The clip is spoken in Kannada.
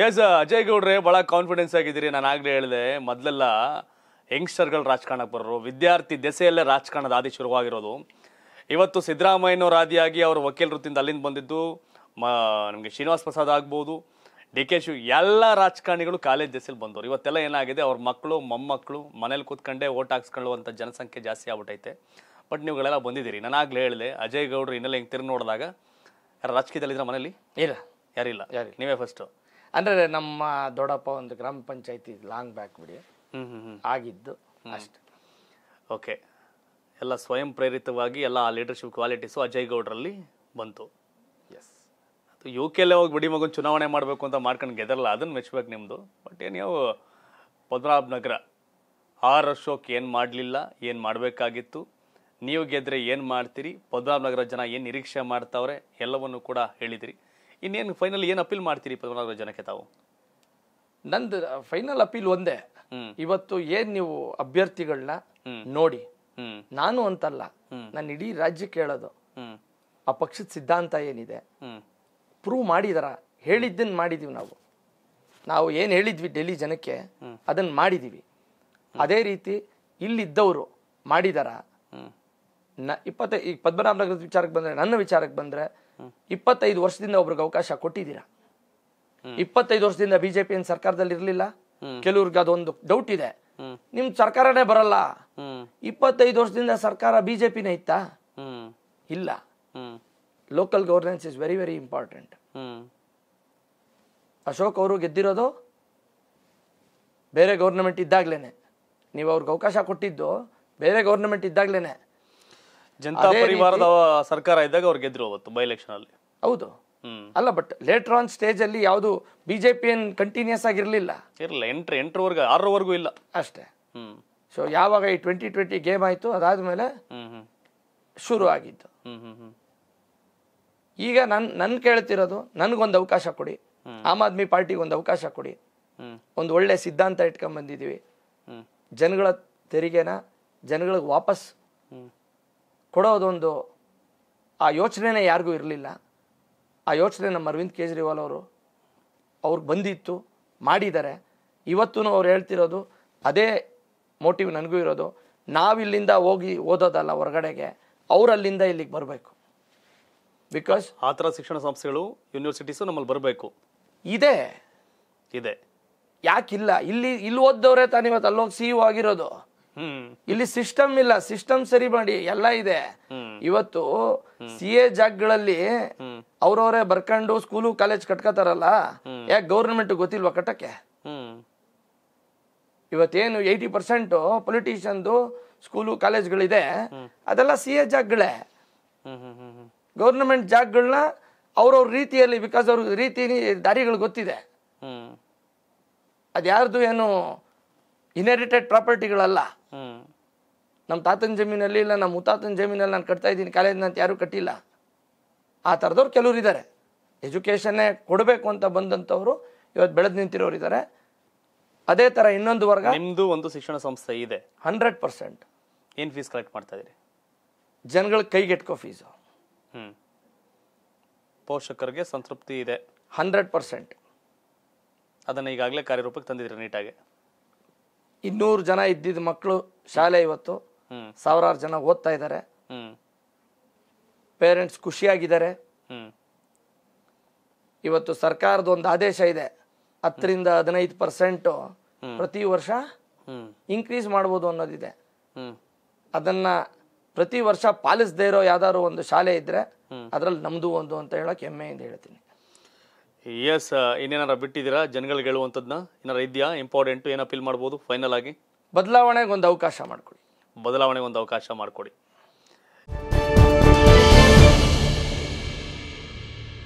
ಎಸ್ ಅಜಯ್ ಗೌಡ್ರೆ ಭಾಳ ಕಾನ್ಫಿಡೆನ್ಸ್ ಆಗಿದ್ದೀರಿ ನಾನು ಆಗಲೇ ಹೇಳಿದೆ ಮೊದಲೆಲ್ಲ ಯಂಗ್ಸ್ಟರ್ಗಳು ರಾಜಕಾರಣಕ್ಕೆ ಬರೋರು ವಿದ್ಯಾರ್ಥಿ ದೆಸೆಯಲ್ಲೇ ರಾಜಕಾರಣದ ಆದಿ ಶುರುವಾಗಿರೋದು ಇವತ್ತು ಸಿದ್ದರಾಮಯ್ಯನವರು ಆದಿಯಾಗಿ ಅವರು ವಕೀಲ ವೃತ್ತಿಯಿಂದ ಅಲ್ಲಿಂದ ಬಂದಿದ್ದು ಮ ನಮಗೆ ಶ್ರೀನಿವಾಸ್ ಪ್ರಸಾದ್ ಆಗ್ಬೋದು ಡಿ ಕೆ ಶು ಎಲ್ಲ ರಾಜಕಾರಣಿಗಳು ಕಾಲೇಜ್ ದೆಸೆಲಿ ಬಂದವರು ಇವತ್ತೆಲ್ಲ ಏನಾಗಿದೆ ಅವ್ರ ಮಕ್ಕಳು ಮೊಮ್ಮಕ್ಕಳು ಮನೇಲಿ ಕೂತ್ಕೊಂಡೇ ಓಟ್ ಹಾಕ್ಸ್ಕೊಳ್ಳುವಂಥ ಜನಸಂಖ್ಯೆ ಜಾಸ್ತಿ ಆಗ್ಬಿಟ್ಟೈತೆ ಬಟ್ ನೀವುಗಳೆಲ್ಲ ಬಂದಿದ್ದೀರಿ ನಾನು ಆಗಲೇ ಹೇಳಿದೆ ಅಜಯ್ ಗೌಡ್ರು ಇನ್ನೆಲ್ಲ ಹಿಂಗೆ ತಿರು ನೋಡಿದಾಗ ಯಾರು ರಾಜಕೀಯದಲ್ಲಿದ್ರೆ ಮನೇಲಿ ಇಲ್ಲ ಯಾರಿಲ್ಲ ಯಾರಿಲ್ಲ ನೀವೇ ಫಸ್ಟು ಅಂದರೆ ನಮ್ಮ ದೊಡ್ಡಪ್ಪ ಒಂದು ಗ್ರಾಮ ಪಂಚಾಯತಿ ಲಾಂಗ್ ಬ್ಯಾಕ್ ಬಿಡಿ ಹ್ಮ್ ಹ್ಮ್ ಆಗಿದ್ದು ಅಷ್ಟೆ ಓಕೆ ಎಲ್ಲ ಸ್ವಯಂ ಪ್ರೇರಿತವಾಗಿ ಎಲ್ಲ ಲೀಡರ್ಶಿಪ್ ಕ್ವಾಲಿಟೀಸು ಅಜಯ್ ಗೌಡ್ರಲ್ಲಿ ಬಂತು ಎಸ್ ಅದು ಯು ಕೆಲ್ಲೇ ಹೋಗಿ ಬಿಡಿ ಮಗನ್ ಚುನಾವಣೆ ಮಾಡಬೇಕು ಅಂತ ಮಾಡ್ಕೊಂಡು ಗೆದರಲ್ಲ ಅದನ್ನು ಮೆಚ್ಚಬೇಕು ನಿಮ್ಮದು ಬಟ್ ಏನು ನೀವು ಪದ್ಮನಾಭ ನಗರ ಆರು ವರ್ಷಕ್ಕೆ ಏನು ಮಾಡಲಿಲ್ಲ ಏನು ಮಾಡಬೇಕಾಗಿತ್ತು ನೀವು ಗೆದ್ದರೆ ಏನು ಮಾಡ್ತೀರಿ ಪದ್ಮನಾಭ ನಗರ ಜನ ಏನು ನಿರೀಕ್ಷೆ ಮಾಡ್ತಾವ್ರೆ ಎಲ್ಲವನ್ನು ಕೂಡ ಹೇಳಿದಿರಿ ಇನ್ನೇನು ಫೈನಲ್ ಏನು ಅಪೀಲ್ ಮಾಡ್ತೀರಿ ಪದ್ಮನಾಭ ಜನಕ್ಕೆ ತಾವು ನಂದು ಫೈನಲ್ ಅಪೀಲ್ ಒಂದೇ ಇವತ್ತು ಏನ್ ನೀವು ಅಭ್ಯರ್ಥಿಗಳನ್ನ ನೋಡಿ ನಾನು ಅಂತಲ್ಲ ನಾನು ಇಡೀ ರಾಜ್ಯ ಕೇಳೋದು ಆ ಪಕ್ಷದ ಸಿದ್ಧಾಂತ ಏನಿದೆ ಪ್ರೂವ್ ಮಾಡಿದಾರ ಹೇಳಿದ್ದನ್ನ ಮಾಡಿದೀವಿ ನಾವು ನಾವು ಏನು ಹೇಳಿದ್ವಿ ಡೆಲ್ಲಿ ಜನಕ್ಕೆ ಅದನ್ನ ಮಾಡಿದೀವಿ ಅದೇ ರೀತಿ ಇಲ್ಲಿದ್ದವರು ಮಾಡಿದಾರ ಇಪ್ಪತ್ತೈ ಈಗ ಪದ್ಮನಾಭ ವಿಚಾರಕ್ಕೆ ಬಂದ್ರೆ ನನ್ನ ವಿಚಾರಕ್ಕೆ ಬಂದ್ರೆ ಇಪ್ಪತ್ತೈದು ವರ್ಷದಿಂದ ಒಬ್ರಿಗೆ ಅವಕಾಶ ಕೊಟ್ಟಿದ್ದೀರಾ ಇಪ್ಪತ್ತೈದು ವರ್ಷದಿಂದ ಬಿಜೆಪಿ ಏನ್ ಸರ್ಕಾರದಲ್ಲಿ ಇರ್ಲಿಲ್ಲ ಕೆಲವ್ರಿಗೆ ಅದೊಂದು ಡೌಟ್ ಇದೆ ನಿಮ್ ಸರ್ಕಾರನೇ ಬರಲ್ಲ ಇಪ್ಪತ್ತೈದು ವರ್ಷದಿಂದ ಸರ್ಕಾರ ಬಿಜೆಪಿನೇ ಇತ್ತಾ ಇಲ್ಲ local governance is very very important Ashok ಅವರು ಗೆದ್ದಿರೋದು ಬೇರೆ ಗೌರ್ನಮೆಂಟ್ ಇದ್ದಾಗ್ಲೇನೆ ನೀವು ಅವ್ರಿಗೆ ಅವಕಾಶ ಕೊಟ್ಟಿದ್ದು ಬೇರೆ ಗೌರ್ನಮೆಂಟ್ ಇದ್ದಾಗ್ಲೇನೆ ಜನತಾ ಪರಿವಾರದ ಸರ್ಕಾರ ಇದ್ದಾಗ ಅವ್ರು ಗೆದ್ರು ಅವತ್ತು ಬೈ ಎಲೆಕ್ಷನ್ ಅಲ್ಲಿ ಹೌದು ಅಲ್ಲ ಬಟ್ ಲೇಟರ್ ಆನ್ ಸ್ಟೇಜ್ ಅಲ್ಲಿ ಯಾವುದು ಬಿಜೆಪಿ ಏನ್ ಕಂಟಿನ್ಯೂಸ್ ಆಗಿರ್ಲಿಲ್ಲ ಇರಲಿಲ್ಲ ಎಂಟ್ರಿ ಎಂಟರವರೆಗೂ ಆರರವರೆಗೂ ಇಲ್ಲ ಅಷ್ಟೇ ಸೊ ಯಾವಾಗ ಈ ಟ್ವೆಂಟಿ ಟ್ವೆಂಟಿ ಗೇಮ್ ಆಯ್ತು ಅದಾದ್ಮೇಲೆ ಶುರು ಆಗಿದ್ದು ಈಗ ನನ್ ನನ್ ಕೇಳ್ತಿರೋದು ನನ್ಗೊಂದು ಅವಕಾಶ ಕೊಡಿ ಆಮ್ ಆದ್ಮಿ ಪಾರ್ಟಿಗೆ ಒಂದು ಅವಕಾಶ ಕೊಡಿ ಒಂದು ಒಳ್ಳೆ ಸಿದ್ಧಾಂತ ಇಟ್ಕೊಂಡ್ ಬಂದಿದೀವಿ ಜನಗಳ ತೆರಿಗೆನ ಜನಗಳಿಗೆ ವಾಪಸ್ ಕೊಡೋದೊಂದು ಆ ಯೋಚನೆನೇ ಯಾರಿಗೂ ಇರಲಿಲ್ಲ ಆ ಯೋಚನೆ ನಮ್ಮ ಅರವಿಂದ್ ಕೇಜ್ರಿವಾಲ್ ಅವರು ಅವ್ರಿಗೆ ಬಂದಿತ್ತು ಮಾಡಿದ್ದಾರೆ ಇವತ್ತೂ ಅವ್ರು ಹೇಳ್ತಿರೋದು ಅದೇ ಮೋಟಿವ್ ನನಗೂ ಇರೋದು ನಾವಿಲ್ಲಿಂದ ಹೋಗಿ ಓದೋದಲ್ಲ ಹೊರಗಡೆಗೆ ಅವರಲ್ಲಿಂದ ಇಲ್ಲಿಗೆ ಬರಬೇಕು ಬಿಕಾಸ್ ಆ ಥರ ಶಿಕ್ಷಣ ಸಂಸ್ಥೆಗಳು ಯೂನಿವರ್ಸಿಟೀಸು ನಮ್ಮಲ್ಲಿ ಬರಬೇಕು ಇದೆ ಇದೆ ಯಾಕಿಲ್ಲ ಇಲ್ಲಿ ಇಲ್ಲಿ ಓದ್ದವರೇ ತಾನಿವತ್ತು ಅಲ್ಲೋಗಿ ಸಿ ಯು e ಆಗಿರೋದು ಇಲ್ಲಿ ಸಿಸ್ಟಮ್ ಇಲ್ಲ ಸಿಸ್ಟಮ್ ಸರಿ ಮಾಡಿ ಎಲ್ಲ ಇದೆ ಇವತ್ತು ಸಿ ಎ ಜಾಗಗಳಲ್ಲಿ ಅವ್ರವರೇ ಬರ್ಕೊಂಡು ಸ್ಕೂಲು ಕಾಲೇಜ್ ಕಟ್ಕೋತಾರಲ್ಲ ಯಾಕೆ ಗೌರ್ಮೆಂಟ್ ಗೊತ್ತಿಲ್ವಾ ಕಟ್ಟಕ್ಕೆ ಇವತ್ತೇನು ಏಯ್ಟಿ ಪರ್ಸೆಂಟ್ ಪೊಲಿಟಿಷಿಯನ್ದು ಸ್ಕೂಲು ಕಾಲೇಜ್ಗಳಿದೆ ಅದೆಲ್ಲ ಸಿ ಎ ಜಾಗಗಳೇ ಗೌರ್ಮೆಂಟ್ ಜಾಗಗಳನ್ನ ಅವ್ರವ್ರ ರೀತಿಯಲ್ಲಿ ಬಿಕಾಸ್ ಅವ್ರ ರೀತಿ ದಾರಿಗಳು ಗೊತ್ತಿದೆ ಅದ್ಯಾರ್ದು ಏನು ಇನ್ಹೆರಿಟೆಡ್ ಪ್ರಾಪರ್ಟಿಗಳಲ್ಲ ನಮ್ಮ ತಾತನ ಜಮೀನಲ್ಲಿ ಇಲ್ಲ ನಮ್ಮ ಮುತ್ತಾತನ ಜಮೀನಲ್ಲಿ ನಾನು ಕಟ್ತಾ ಇದ್ದೀನಿ ಕಾಲೇಜ್ನ ಅಂತ ಯಾರೂ ಕಟ್ಟಿಲ್ಲ ಆ ಥರದವ್ರು ಕೆಲವರು ಇದ್ದಾರೆ ಎಜುಕೇಷನ್ನೇ ಕೊಡಬೇಕು ಅಂತ ಬಂದಂಥವ್ರು ಇವತ್ತು ಬೆಳೆದು ನಿಂತಿರೋರು ಇದ್ದಾರೆ ಅದೇ ಥರ ಇನ್ನೊಂದು ವರ್ಗ ನಿಮ್ಮದು ಒಂದು ಶಿಕ್ಷಣ ಸಂಸ್ಥೆ ಇದೆ ಹಂಡ್ರೆಡ್ ಪರ್ಸೆಂಟ್ ಏನು ಫೀಸ್ ಕಲೆಕ್ಟ್ ಮಾಡ್ತಾ ಇದ್ದೀರಿ ಜನಗಳ ಕೈಗೆಟ್ಕೋ ಫೀಸು ಹ್ಞೂ ಪೋಷಕರಿಗೆ ಸಂತೃಪ್ತಿ ಇದೆ ಹಂಡ್ರೆಡ್ ಪರ್ಸೆಂಟ್ ಅದನ್ನು ಈಗಾಗಲೇ ಕಾರ್ಯರೂಪಕ್ಕೆ ತಂದಿದ್ದೀರಿ ನೀಟಾಗಿ ಇನ್ನೂರು ಜನ ಇದ್ದಿದ್ದ ಮಕ್ಕಳು ಶಾಲೆ ಇವತ್ತು ಸಾವಿರಾರು ಜನ ಓದ್ತಾ ಇದ್ದಾರೆ ಪೇರೆಂಟ್ಸ್ ಖುಷಿಯಾಗಿದ್ದಾರೆ ಇವತ್ತು ಸರ್ಕಾರದ ಒಂದು ಆದೇಶ ಇದೆ ಹತ್ತರಿಂದ ಹದಿನೈದು ಪರ್ಸೆಂಟ್ ಪ್ರತಿ ವರ್ಷ ಇನ್ಕ್ರೀಸ್ ಮಾಡ್ಬೋದು ಅನ್ನೋದಿದೆ ಅದನ್ನ ಪ್ರತಿ ವರ್ಷ ಪಾಲಿಸದೇ ಇರೋ ಯಾವ್ದಾದ್ರು ಒಂದು ಶಾಲೆ ಇದ್ರೆ ಅದ್ರಲ್ಲಿ ನಮ್ದು ಒಂದು ಅಂತ ಹೇಳಕ್ ಹೆಮ್ಮೆಯಿಂದ ಹೇಳ್ತೀನಿ ಎಸ್ uh, ಇನ್ನೇನಾರ ಬಿಟ್ಟಿದ್ದೀರಾ ಜನಗಳಿಗೆ ಹೇಳುವಂಥದ್ದನ್ನ ಏನಾರ ಇದೆಯಾ ಇಂಪಾರ್ಟೆಂಟು ಏನೋ ಫಿಲ್ ಮಾಡ್ಬೋದು ಫೈನಲ್ ಆಗಿ ಬದಲಾವಣೆಗೆ ಒಂದು ಅವಕಾಶ ಮಾಡಿಕೊಡಿ ಬದಲಾವಣೆಗೆ ಒಂದು ಅವಕಾಶ ಮಾಡಿಕೊಡಿ